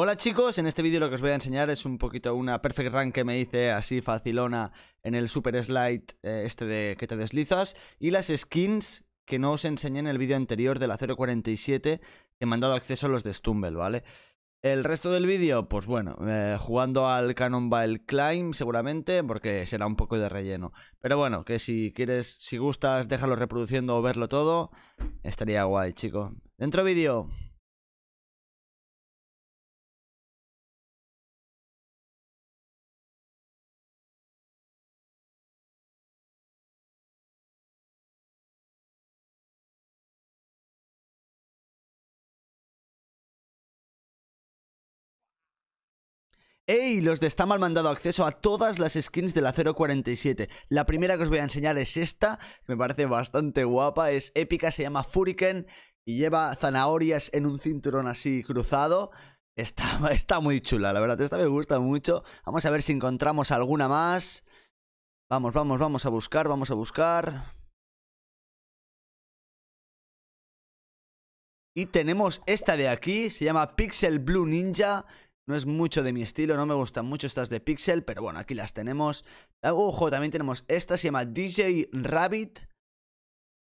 Hola chicos, en este vídeo lo que os voy a enseñar es un poquito una perfect run que me hice así facilona en el super slide eh, este de que te deslizas y las skins que no os enseñé en el vídeo anterior de la 047 que me han dado acceso a los de Stumble, ¿vale? El resto del vídeo, pues bueno, eh, jugando al Cannonball Climb seguramente, porque será un poco de relleno. Pero bueno, que si quieres, si gustas, déjalo reproduciendo o verlo todo, estaría guay, chicos. Dentro vídeo. ¡Ey! Los de Stamal me han dado acceso a todas las skins de la 047. La primera que os voy a enseñar es esta, me parece bastante guapa, es épica, se llama Furiken y lleva zanahorias en un cinturón así cruzado. Está, está muy chula, la verdad, esta me gusta mucho. Vamos a ver si encontramos alguna más. Vamos, vamos, vamos a buscar, vamos a buscar. Y tenemos esta de aquí, se llama Pixel Blue Ninja no es mucho de mi estilo, no me gustan mucho estas de Pixel, pero bueno, aquí las tenemos. Ojo, también tenemos esta, se llama DJ Rabbit.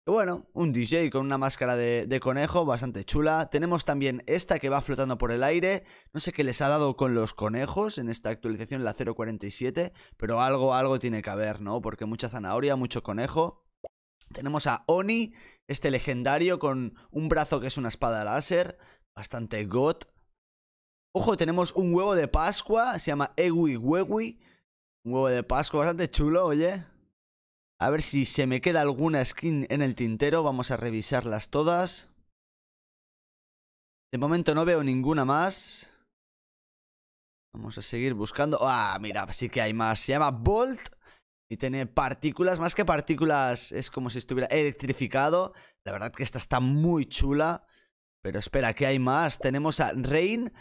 Bueno, un DJ con una máscara de, conejo bastante chula. Tenemos también esta que va flotando por el aire. No sé qué les ha dado con los conejos en esta actualización, la 047, pero algo, algo tiene que haber, ¿no? Porque mucha zanahoria, mucho conejo. Tenemos a Oni, este legendario con un brazo que es una espada láser, bastante got. Ojo, tenemos un huevo de Pascua, se llama Ewi Wewi. Un huevo de Pascua bastante chulo, oye. A ver si se me queda alguna skin en el tintero, vamos a revisarlas todas. De momento no veo ninguna más. Vamos a seguir buscando. Ah, mira, sí que hay más. Se llama Bolt y tiene partículas. Más que partículas, es como si estuviera electrificado. La verdad que esta está muy chula. Pero espera, ¿qué hay más. Tenemos a Rain,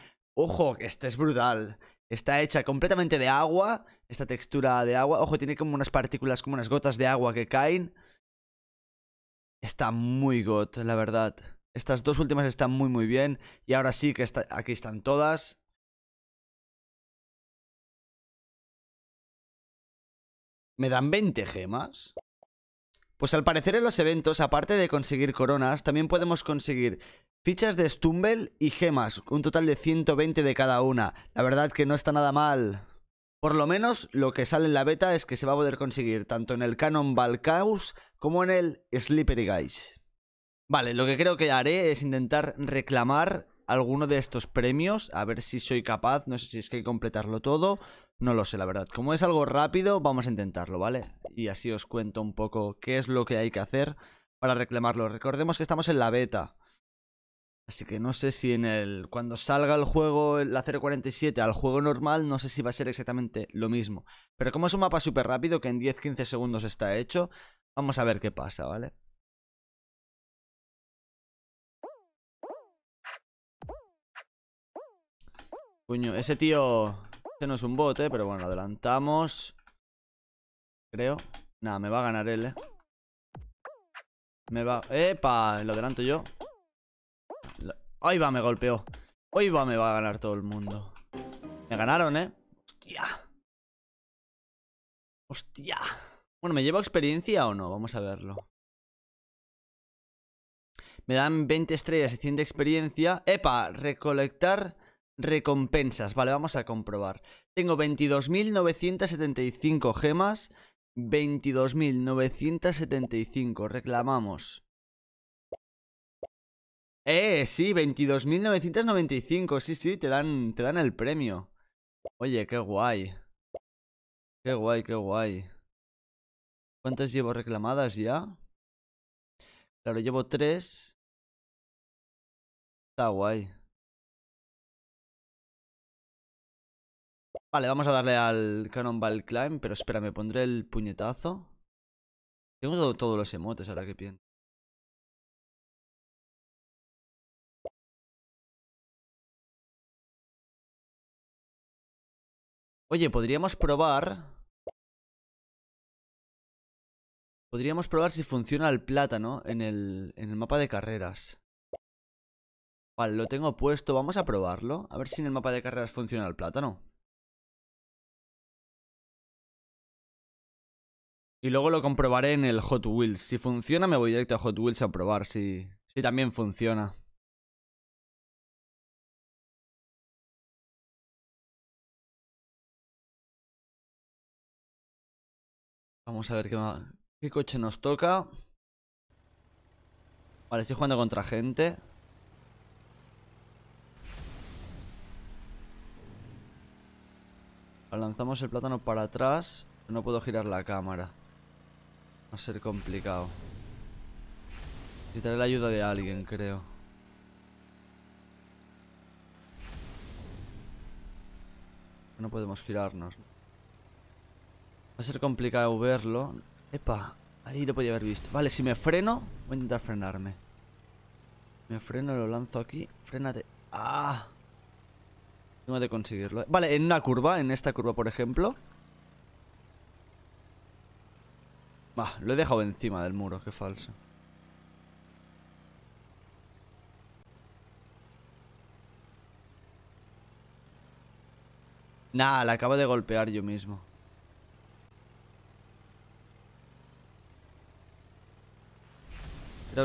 Ojo, esta es brutal. Está hecha completamente de agua, esta textura de agua. Ojo, tiene como unas partículas, como unas gotas de agua que caen. Está muy got, la verdad. Estas dos últimas están muy muy bien. Y ahora sí que aquí están todas. ¿Me dan 20 gemas? Pues al parecer en los eventos, aparte de conseguir coronas, también podemos conseguir Fichas de Stumble y gemas, un total de 120 de cada una. La verdad que no está nada mal. Por lo menos lo que sale en la beta es que se va a poder conseguir tanto en el Canon Valkaus como en el Slippery Guys. Vale, lo que creo que haré es intentar reclamar alguno de estos premios, a ver si soy capaz, no sé si es que hay que completarlo todo, no lo sé la verdad. Como es algo rápido, vamos a intentarlo, ¿vale? Y así os cuento un poco qué es lo que hay que hacer para reclamarlo. Recordemos que estamos en la beta, Así que no sé si en el. Cuando salga el juego, la 047, al juego normal, no sé si va a ser exactamente lo mismo. Pero como es un mapa súper rápido, que en 10-15 segundos está hecho, vamos a ver qué pasa, ¿vale? Coño, ese tío. Este no es un bot, ¿eh? Pero bueno, lo adelantamos. Creo. Nada, me va a ganar él, ¿eh? Me va. ¡Epa! Lo adelanto yo. Ahí va, me golpeó. Hoy va, me va a ganar todo el mundo. Me ganaron, ¿eh? Hostia. Hostia. Bueno, ¿me llevo experiencia o no? Vamos a verlo. Me dan 20 estrellas y 100 de experiencia. ¡Epa! Recolectar recompensas. Vale, vamos a comprobar. Tengo 22.975 gemas. 22.975. Reclamamos. Eh, sí, 22.995. Sí, sí, te dan, te dan el premio. Oye, qué guay. Qué guay, qué guay. ¿Cuántas llevo reclamadas ya? Claro, llevo tres. Está guay. Vale, vamos a darle al Cannonball Climb, pero espera, me pondré el puñetazo. Tengo todos los emotes ahora que pienso. Oye, podríamos probar... Podríamos probar si funciona el plátano en el, mapa de carreras. Vale, lo tengo puesto. Vamos a probarlo. A ver si en el mapa de carreras funciona el plátano. Y luego lo comprobaré en el Hot Wheels. Si funciona, me voy directo a Hot Wheels a probar si también funciona. Vamos a ver qué, coche nos toca. Vale, estoy jugando contra gente. Lanzamos el plátano para atrás. No puedo girar la cámara. Va a ser complicado. Necesitaré la ayuda de alguien, creo. No podemos girarnos. Va a ser complicado verlo. Epa, ahí lo podía haber visto. Vale, si me freno, voy a intentar frenarme. Me freno, lo lanzo aquí. Frénate. ¡Ah! Tengo de conseguirlo. Vale, en una curva, en esta curva, por ejemplo. Va. lo he dejado encima del muro, qué falso. Nah, la acabo de golpear yo mismo.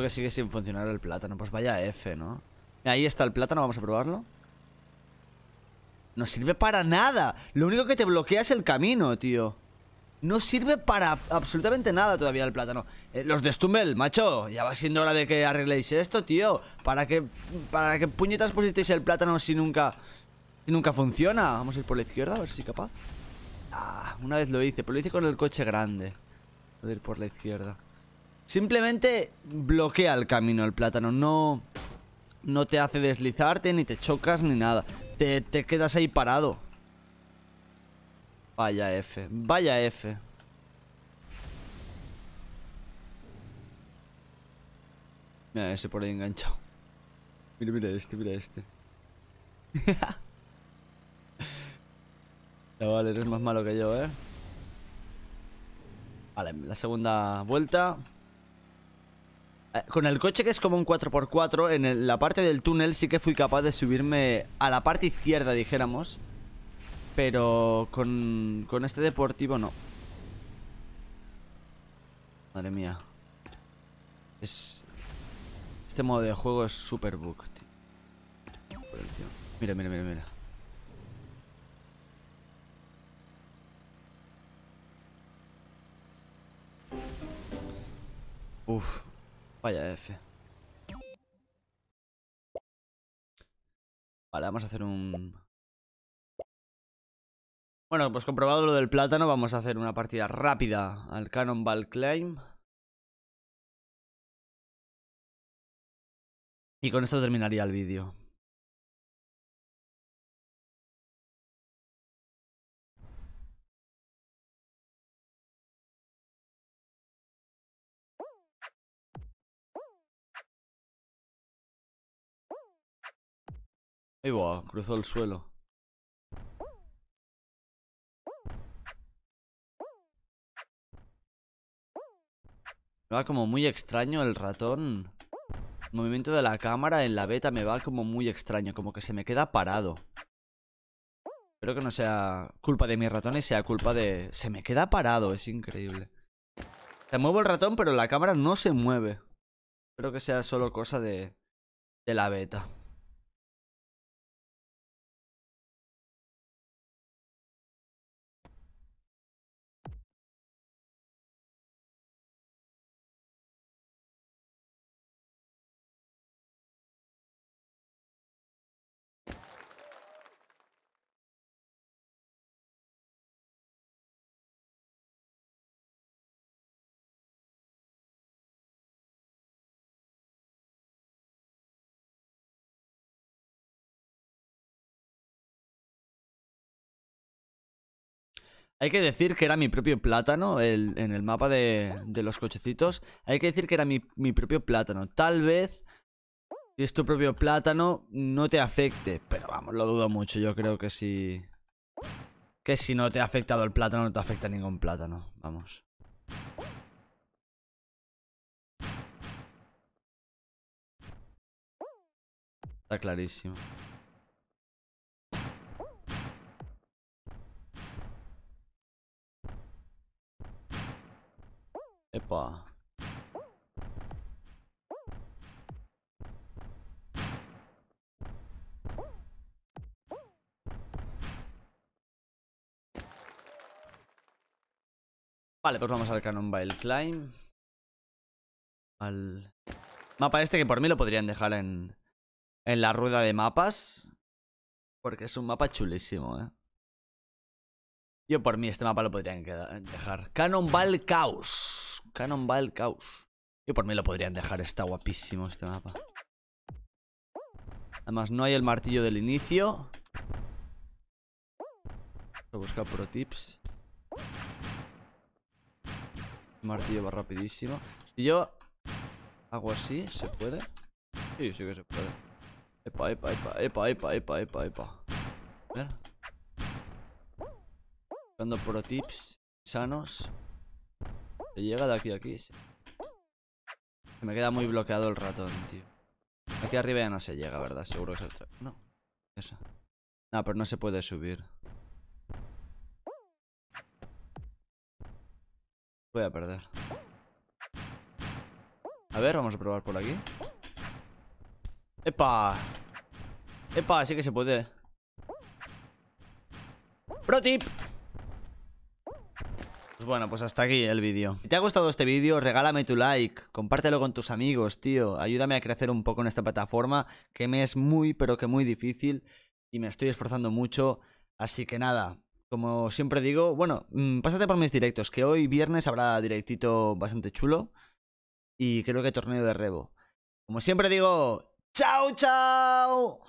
que sigue sin funcionar el plátano. Pues vaya F, ¿no? Ahí está el plátano, vamos a probarlo. No sirve para nada. Lo único que te bloquea es el camino, tío. No sirve para absolutamente nada todavía el plátano. Eh, los de Stumble, macho, ya va siendo hora de que arregléis esto, tío. ¿Para que para que puñetas pusisteis el plátano si nunca, nunca funciona? Vamos a ir por la izquierda, a ver si capaz. Ah, una vez lo hice, pero lo hice con el coche grande. Voy a ir por la izquierda. Simplemente bloquea el camino el plátano, no, no te hace deslizarte, ni te chocas, ni nada. Te, quedas ahí parado. Vaya F, vaya F. Mira ese por ahí enganchado. Mira, mira este, mira este. vale, eres más malo que yo, ¿eh? Vale, la segunda vuelta. Eh, con el coche que es como un 4x4, en la parte del túnel sí que fui capaz de subirme a la parte izquierda, dijéramos. Pero con, este deportivo no. Madre mía. Es... Este modo de juego es super bug, Mira, mira, mira, mira. Uf. Vaya F. Vale, vamos a hacer un... Bueno, pues comprobado lo del plátano, vamos a hacer una partida rápida al Cannonball Climb. Y con esto terminaría el vídeo. Ahí va, cruzó el suelo. Me va como muy extraño el ratón. El movimiento de la cámara en la beta me va como muy extraño, como que se me queda parado. Espero que no sea culpa de mis ratones, sea culpa de... Se me queda parado, es increíble. Se muevo el ratón, pero la cámara no se mueve. Espero que sea solo cosa de, de la beta. Hay que decir que era mi propio plátano en el mapa de, los cochecitos. Hay que decir que era mi, mi propio plátano. Tal vez, si es tu propio plátano, no te afecte. Pero vamos, lo dudo mucho. Yo creo que si... Que si no te ha afectado el plátano, no te afecta ningún plátano. Vamos. Está clarísimo. Epa. Vale, pues vamos al Cannonball Climb. Al mapa este que por mí lo podrían dejar en, en la rueda de mapas. Porque es un mapa chulísimo, ¿eh? Yo por mí este mapa lo podrían dejar. Cannonball Chaos el caos Yo por mí lo podrían dejar, está guapísimo este mapa. Además, no hay el martillo del inicio. a buscar pro tips. El martillo va rapidísimo. Si yo hago así, ¿se puede? Sí, sí que se puede. Epa, epa, epa, epa, epa, epa, epa, A ver. Buscando pro tips sanos. Llega de aquí a aquí, sí. me queda muy bloqueado el ratón, tío. Aquí arriba ya no se llega, ¿verdad? Seguro que es otra. No. Eso. No, pero no se puede subir. Voy a perder. A ver, vamos a probar por aquí. ¡Epa! ¡Epa! Sí que se puede. ¡Pro tip! Pues bueno, pues hasta aquí el vídeo. Si te ha gustado este vídeo, regálame tu like, compártelo con tus amigos, tío. Ayúdame a crecer un poco en esta plataforma, que me es muy, pero que muy difícil y me estoy esforzando mucho. Así que nada, como siempre digo, bueno, mm, pásate por mis directos, que hoy viernes habrá directito bastante chulo y creo que torneo de rebo. Como siempre digo, ¡chao, chao!